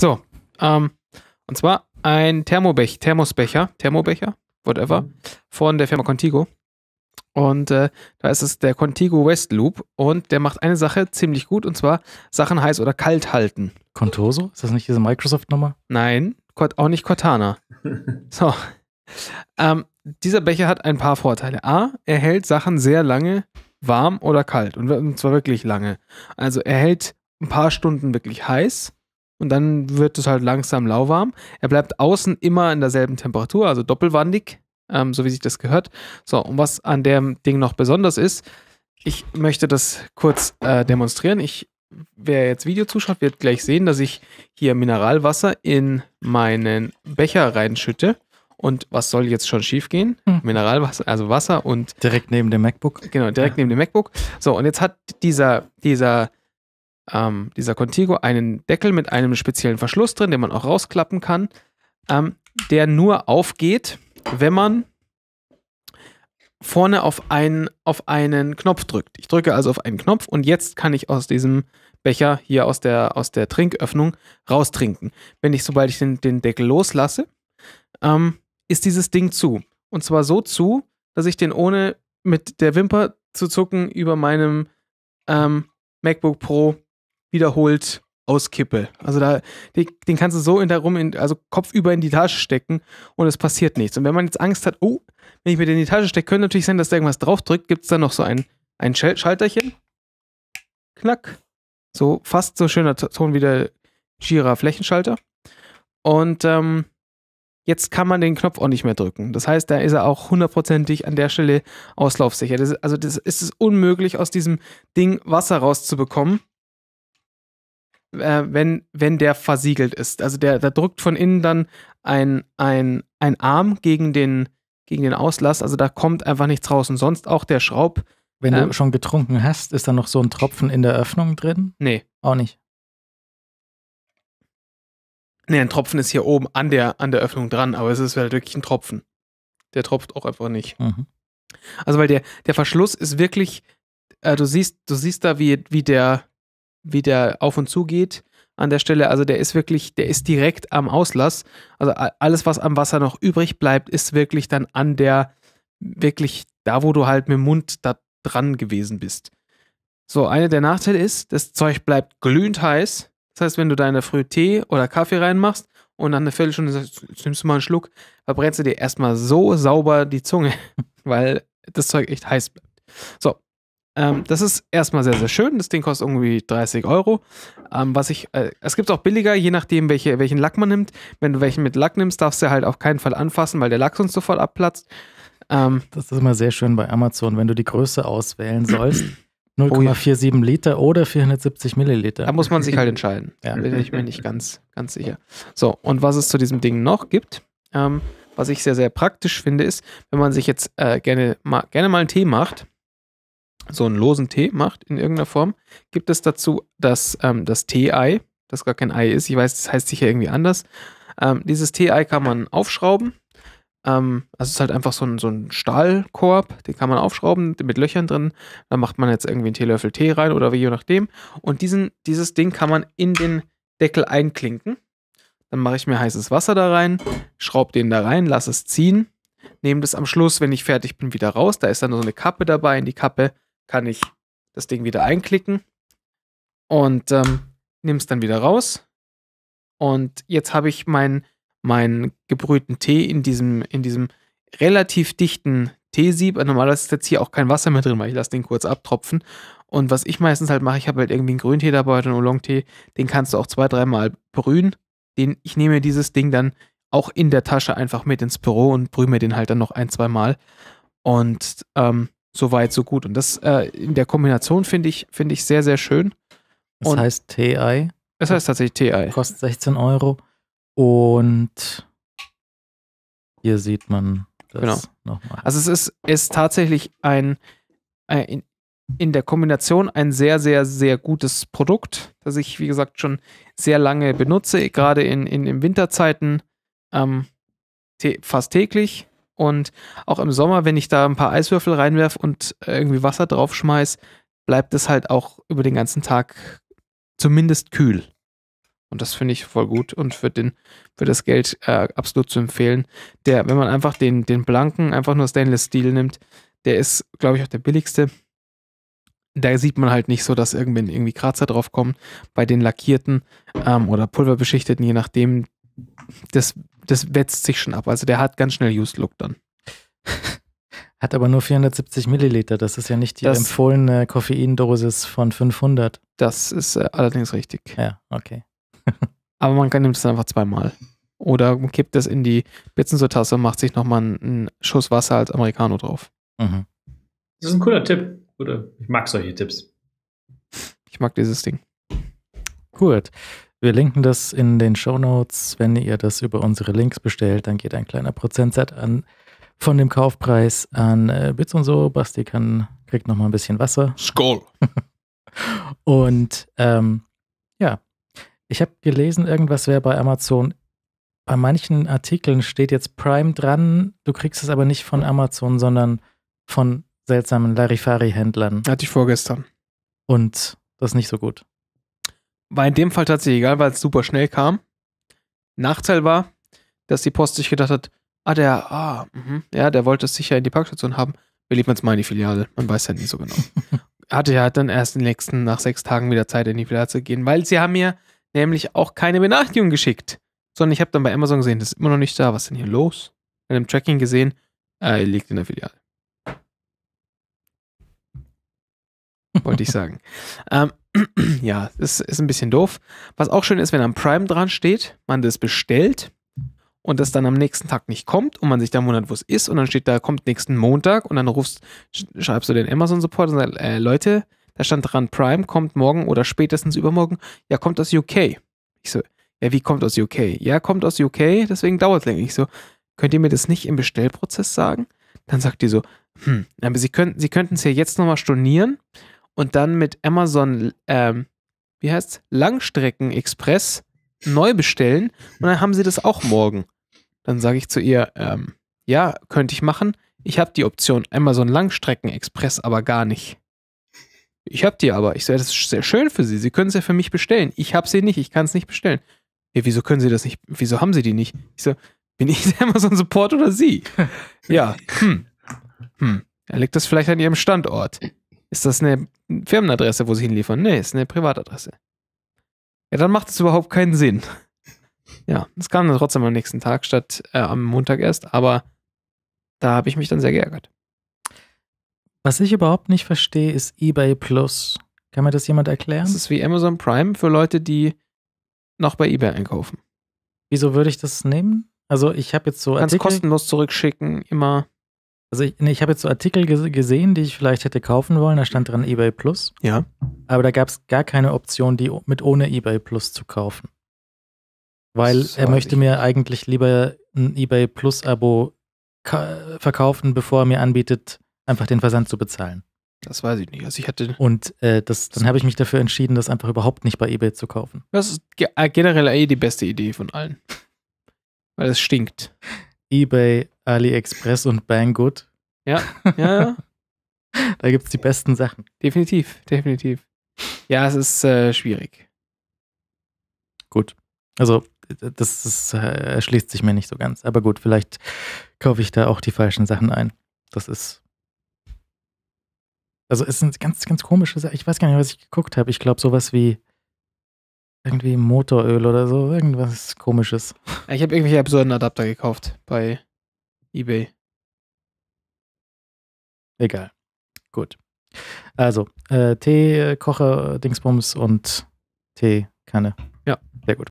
So, ähm, und zwar ein Thermobech, Thermosbecher, Thermobecher, whatever, mhm. von der Firma Contigo. Und äh, da ist es der Contigo West Loop und der macht eine Sache ziemlich gut und zwar Sachen heiß oder kalt halten. Contoso? Ist das nicht diese Microsoft-Nummer? Nein, auch nicht Cortana. so. Ähm, dieser Becher hat ein paar Vorteile. A, er hält Sachen sehr lange warm oder kalt und zwar wirklich lange. Also er hält ein paar Stunden wirklich heiß und dann wird es halt langsam lauwarm. Er bleibt außen immer in derselben Temperatur, also doppelwandig, ähm, so wie sich das gehört. So, und was an dem Ding noch besonders ist, ich möchte das kurz äh, demonstrieren. Ich, wer jetzt Video zuschaut, wird gleich sehen, dass ich hier Mineralwasser in meinen Becher reinschütte. Und was soll jetzt schon schiefgehen? Hm. Mineralwasser, also Wasser und. Direkt neben dem MacBook. Genau, direkt ja. neben dem MacBook. So, und jetzt hat dieser, dieser ähm, dieser Contigo einen Deckel mit einem speziellen Verschluss drin, den man auch rausklappen kann, ähm, der nur aufgeht, wenn man vorne auf einen, auf einen Knopf drückt. Ich drücke also auf einen Knopf und jetzt kann ich aus diesem Becher hier aus der, aus der Trinköffnung raustrinken. Wenn ich, sobald ich den, den Deckel loslasse, ähm, ist dieses Ding zu. Und zwar so zu, dass ich den ohne mit der Wimper zu zucken über meinem ähm, MacBook Pro wiederholt auskippe. Also da, den kannst du so in der rum, in, also kopfüber in die Tasche stecken und es passiert nichts. Und wenn man jetzt Angst hat, oh, wenn ich mir den in die Tasche stecke, könnte natürlich sein, dass da irgendwas draufdrückt, gibt es dann noch so ein, ein Schalterchen. Knack. So fast so schöner Ton wie der Jira Flächenschalter. Und ähm, jetzt kann man den Knopf auch nicht mehr drücken. Das heißt, da ist er auch hundertprozentig an der Stelle auslaufsicher. Das, also das ist es unmöglich, aus diesem Ding Wasser rauszubekommen äh, wenn, wenn der versiegelt ist. Also der, da drückt von innen dann ein, ein, ein Arm gegen den, gegen den Auslass. Also da kommt einfach nichts raus. Und sonst auch der Schraub. Wenn ähm, du schon getrunken hast, ist da noch so ein Tropfen in der Öffnung drin? Nee. Auch nicht. Nee, ein Tropfen ist hier oben an der, an der Öffnung dran, aber es ist halt wirklich ein Tropfen. Der tropft auch einfach nicht. Mhm. Also, weil der, der Verschluss ist wirklich, äh, du siehst, du siehst da, wie, wie der, wie der auf und zu geht an der Stelle. Also der ist wirklich, der ist direkt am Auslass. Also alles, was am Wasser noch übrig bleibt, ist wirklich dann an der, wirklich da, wo du halt mit dem Mund da dran gewesen bist. So, einer der Nachteile ist, das Zeug bleibt glühend heiß. Das heißt, wenn du deine Früh Tee oder Kaffee reinmachst und dann eine Viertelstunde sagst, jetzt nimmst du mal einen Schluck, verbrennst du dir erstmal so sauber die Zunge, weil das Zeug echt heiß bleibt. So, ähm, das ist erstmal sehr, sehr schön. Das Ding kostet irgendwie 30 Euro. Ähm, was ich, äh, es gibt auch billiger, je nachdem, welche, welchen Lack man nimmt. Wenn du welchen mit Lack nimmst, darfst du halt auf keinen Fall anfassen, weil der Lack sonst sofort abplatzt. Ähm, das ist immer sehr schön bei Amazon, wenn du die Größe auswählen sollst. 0,47 oh ja. Liter oder 470 Milliliter. Da muss man sich halt entscheiden. ja. Bin ich mir nicht ganz, ganz sicher. So, und was es zu diesem Ding noch gibt, ähm, was ich sehr, sehr praktisch finde, ist, wenn man sich jetzt äh, gerne, ma gerne mal einen Tee macht so einen losen Tee macht in irgendeiner Form, gibt es dazu das, ähm, das Tee-Ei, das gar kein Ei ist. Ich weiß, das heißt sicher irgendwie anders. Ähm, dieses Tee-Ei kann man aufschrauben. Ähm, also es ist halt einfach so ein, so ein Stahlkorb, den kann man aufschrauben mit Löchern drin. Da macht man jetzt irgendwie einen Teelöffel Tee rein oder wie je nachdem. Und diesen, dieses Ding kann man in den Deckel einklinken. Dann mache ich mir heißes Wasser da rein, schraube den da rein, lasse es ziehen, nehme das am Schluss, wenn ich fertig bin, wieder raus. Da ist dann so eine Kappe dabei. In die Kappe kann ich das Ding wieder einklicken und ähm, nehme es dann wieder raus. Und jetzt habe ich meinen mein gebrühten Tee in diesem, in diesem relativ dichten Teesieb. Normalerweise ist jetzt hier auch kein Wasser mehr drin, weil ich lasse den kurz abtropfen. Und was ich meistens halt mache, ich habe halt irgendwie einen Grüntee dabei oder einen Oolong-Tee. Den kannst du auch zwei, dreimal brühen. Den, ich nehme dieses Ding dann auch in der Tasche einfach mit ins Büro und brühe mir den halt dann noch ein, zwei Mal. Und ähm, so weit, so gut. Und das äh, in der Kombination finde ich, finde ich sehr, sehr schön. Das und heißt TI. Das heißt tatsächlich TI. Kostet 16 Euro. Und hier sieht man das genau. nochmal. Also es ist, ist tatsächlich ein, ein in, in der Kombination ein sehr, sehr, sehr gutes Produkt, das ich, wie gesagt, schon sehr lange benutze, gerade in, in, in Winterzeiten ähm, fast täglich. Und auch im Sommer, wenn ich da ein paar Eiswürfel reinwerfe und äh, irgendwie Wasser draufschmeiß, bleibt es halt auch über den ganzen Tag zumindest kühl. Und das finde ich voll gut und für, den, für das Geld äh, absolut zu empfehlen. Der, wenn man einfach den, den blanken, einfach nur Stainless Steel nimmt, der ist, glaube ich, auch der billigste. Da sieht man halt nicht so, dass irgendwann irgendwie Kratzer drauf kommen. Bei den lackierten ähm, oder pulverbeschichteten, je nachdem, das das wetzt sich schon ab. Also der hat ganz schnell Used Look dann. Hat aber nur 470 Milliliter. Das ist ja nicht die das, empfohlene Koffeindosis von 500. Das ist äh, allerdings richtig. Ja, okay. aber man kann nimmt es einfach zweimal. Oder kippt das in die bitzenso und macht sich nochmal einen, einen Schuss Wasser als Americano drauf. Mhm. Das ist ein cooler Tipp. Oder ich mag solche Tipps. Ich mag dieses Ding. Gut. Wir linken das in den Show Notes. Wenn ihr das über unsere Links bestellt, dann geht ein kleiner Prozentsatz an von dem Kaufpreis an äh, Bits und so. Basti kann, kriegt nochmal ein bisschen Wasser. Skull. und ähm, ja, ich habe gelesen, irgendwas wäre bei Amazon. Bei manchen Artikeln steht jetzt Prime dran. Du kriegst es aber nicht von Amazon, sondern von seltsamen Larifari-Händlern. Hatte ich vorgestern. Und das ist nicht so gut. War in dem Fall tatsächlich egal, weil es super schnell kam. Nachteil war, dass die Post sich gedacht hat, ah, der, ah, mh, ja, der wollte es sicher in die Parkstation haben. Wir liefern jetzt mal in die Filiale. Man weiß ja nie so genau. Hatte ja dann erst in den nächsten, nach sechs Tagen wieder Zeit, in die Filiale zu gehen, weil sie haben mir nämlich auch keine Benachrichtigung geschickt. Sondern ich habe dann bei Amazon gesehen, das ist immer noch nicht da. Was ist denn hier los? In dem Tracking gesehen, äh, liegt in der Filiale. Wollte ich sagen. ähm, ja, ist, ist ein bisschen doof. Was auch schön ist, wenn am Prime dran steht, man das bestellt und das dann am nächsten Tag nicht kommt und man sich dann wundert, wo es ist und dann steht da, kommt nächsten Montag und dann rufst, schreibst du den Amazon-Support und sagst, äh, Leute, da stand dran, Prime kommt morgen oder spätestens übermorgen. Ja, kommt aus UK. Ich so, ja, wie kommt aus UK? Ja, kommt aus UK, deswegen dauert es länger. Ich so, könnt ihr mir das nicht im Bestellprozess sagen? Dann sagt die so, hm, aber sie, können, sie könnten es ja jetzt nochmal stornieren und dann mit Amazon, ähm, wie Langstrecken Express neu bestellen und dann haben sie das auch morgen. Dann sage ich zu ihr, ähm, ja, könnte ich machen. Ich habe die Option Amazon Langstrecken Express aber gar nicht. Ich habe die aber. Ich sage, das ist sehr schön für Sie. Sie können es ja für mich bestellen. Ich habe sie nicht. Ich kann es nicht bestellen. Ja, wieso können Sie das nicht? Wieso haben Sie die nicht? Ich so, bin ich der Amazon Support oder Sie? ja, hm. Hm. Da liegt das vielleicht an Ihrem Standort. Ist das eine Firmenadresse, wo sie hinliefern? Nee, ist eine Privatadresse. Ja, dann macht es überhaupt keinen Sinn. Ja, das kam dann trotzdem am nächsten Tag statt äh, am Montag erst, aber da habe ich mich dann sehr geärgert. Was ich überhaupt nicht verstehe, ist eBay Plus. Kann mir das jemand erklären? Das ist wie Amazon Prime für Leute, die noch bei eBay einkaufen. Wieso würde ich das nehmen? Also ich habe jetzt so Artikel... Kannst kostenlos zurückschicken, immer. Also ich, nee, ich habe jetzt so Artikel ges gesehen, die ich vielleicht hätte kaufen wollen. Da stand dran eBay Plus. Ja. Aber da gab es gar keine Option, die mit ohne eBay Plus zu kaufen. Weil so er möchte mir eigentlich lieber ein eBay Plus Abo verkaufen, bevor er mir anbietet, einfach den Versand zu bezahlen. Das weiß ich nicht. Also ich hatte und äh, das, dann habe ich mich dafür entschieden, das einfach überhaupt nicht bei eBay zu kaufen. Das ist äh, generell eh die beste Idee von allen. Weil es stinkt. eBay, AliExpress und Banggood ja, ja. da gibt es die besten Sachen. Definitiv, definitiv. Ja, es ist äh, schwierig. Gut. Also, das, das äh, erschließt sich mir nicht so ganz. Aber gut, vielleicht kaufe ich da auch die falschen Sachen ein. Das ist. Also, es sind ganz, ganz komische Sachen. Ich weiß gar nicht, was ich geguckt habe. Ich glaube, sowas wie irgendwie Motoröl oder so. Irgendwas komisches. Ich habe irgendwelche absurden Adapter gekauft bei eBay. Egal. Gut. Also, äh, Tee, Kocher, Dingsbums und Teekanne. Ja. Sehr gut.